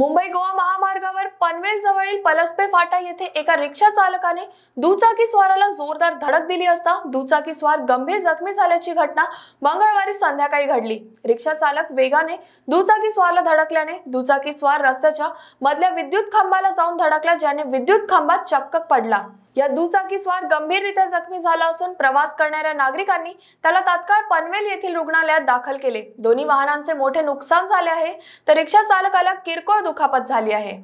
मुंबई गोवा महामार्गावर पनवेल जवळील पलसपे फाटा येथे एका रिक्षा चालकाने दुचाकी स्वाराला जोरदार धडक दिली असता दुचाकी स्वार गंभीर जखमी झाल्याची घटना मंगळवारी संध्याकाळी घडली रिक्षा चालक वेगाने दुचाकी स्वारला धडकल्याने दुचाकी स्वार रस्त्याच्या मधल्या विद्युत खांबाला जाऊन धडकला ज्याने विद्युत खांबात चक्क पडला या दुचाकीस्वार गंभीररित्या जखमी झाला असून प्रवास करणाऱ्या नागरिकांनी त्याला तात्काळ पनवेल येथील रुग्णालयात दाखल केले दोन्ही वाहनांचे मोठे नुकसान झाले आहे तर रिक्षा चालकाला किरकोळ दुखापत झाली आहे